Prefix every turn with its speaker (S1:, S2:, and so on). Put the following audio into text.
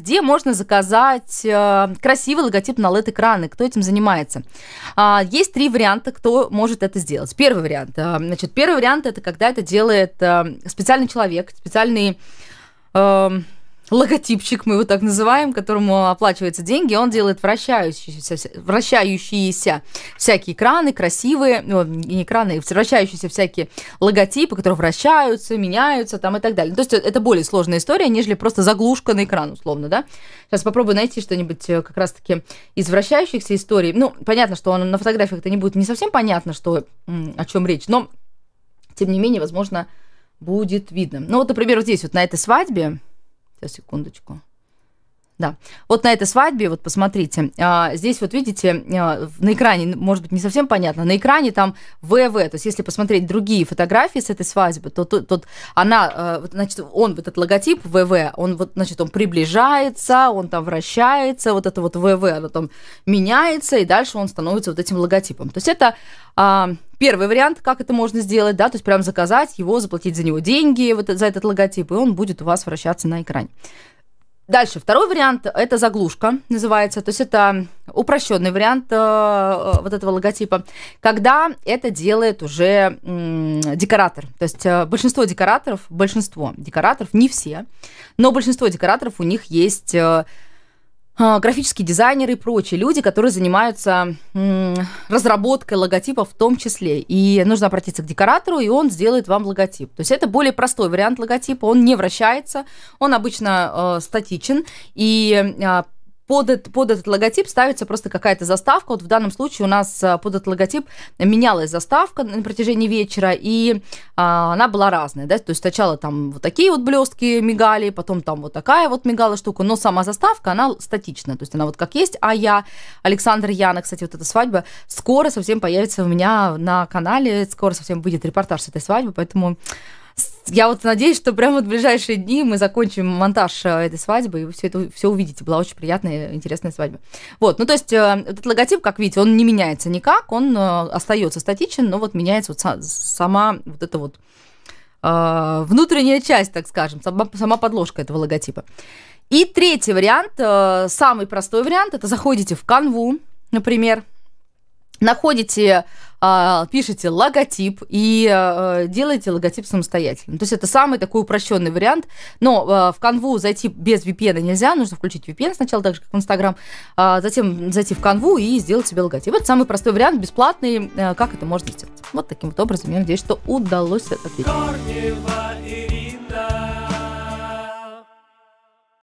S1: где можно заказать э, красивый логотип на LED-экраны, кто этим занимается. А, есть три варианта, кто может это сделать. Первый вариант. Э, значит, первый вариант это когда это делает э, специальный человек, специальный... Э, логотипчик, мы его так называем, которому оплачиваются деньги, он делает вращающиеся, вращающиеся всякие экраны красивые, ну, не экраны, вращающиеся всякие логотипы, которые вращаются, меняются там и так далее. То есть это более сложная история, нежели просто заглушка на экран, условно, да? Сейчас попробую найти что-нибудь э, как раз-таки из вращающихся историй. Ну, понятно, что он, на фотографиях это не будет не совсем понятно, что, о чем речь, но, тем не менее, возможно, будет видно. Ну, вот, например, вот здесь вот на этой свадьбе, Сейчас, секундочку. Да. Вот на этой свадьбе, вот посмотрите, а, здесь вот видите, а, на экране, может быть, не совсем понятно, на экране там ВВ, то есть если посмотреть другие фотографии с этой свадьбы, то тут, она, а, значит, он, этот логотип ВВ, он вот, значит, он приближается, он там вращается, вот это вот ВВ, оно там меняется, и дальше он становится вот этим логотипом. То есть это первый вариант, как это можно сделать, да, то есть прям заказать его, заплатить за него деньги, вот за этот логотип, и он будет у вас вращаться на экране. Дальше, второй вариант – это заглушка, называется. То есть это упрощенный вариант э, э вот этого логотипа, когда это делает уже э, декоратор. То есть э, большинство декораторов, большинство декораторов, не все, но большинство декораторов у них есть... Э, а, графические дизайнеры и прочие люди, которые занимаются разработкой логотипов в том числе. И нужно обратиться к декоратору, и он сделает вам логотип. То есть это более простой вариант логотипа, он не вращается, он обычно э, статичен, и э, под, этот под этот логотип ставится просто какая-то заставка. Вот в данном случае у нас а, под этот логотип менялась заставка на протяжении вечера, и а, она была разная, да, то есть сначала там вот такие вот блестки мигали, потом там вот такая вот мигала штука, но сама заставка, она статичная, то есть она вот как есть, а я, Александр Яна, кстати, вот эта свадьба скоро совсем появится у меня на канале, скоро совсем выйдет репортаж с этой свадьбы, поэтому я вот надеюсь, что прямо вот в ближайшие дни мы закончим монтаж э, этой свадьбы, и вы все это все увидите. Была очень приятная, интересная свадьба. Вот, ну то есть э, этот логотип, как видите, он не меняется никак, он э, остается статичен, но вот меняется вот сама вот эта вот внутренняя часть, так скажем, сама, сама подложка этого логотипа. И третий вариант, самый простой вариант, это заходите в канву, например, находите а, пишете логотип и э, делаете логотип самостоятельно. То есть это самый такой упрощенный вариант. Но э, в канву зайти без VPN нельзя, нужно включить VPN сначала, так же как в Инстаграм, затем зайти в канву и сделать себе логотип. Это самый простой вариант, бесплатный. Э, как это можно сделать? Вот таким вот образом я надеюсь, что удалось ответить.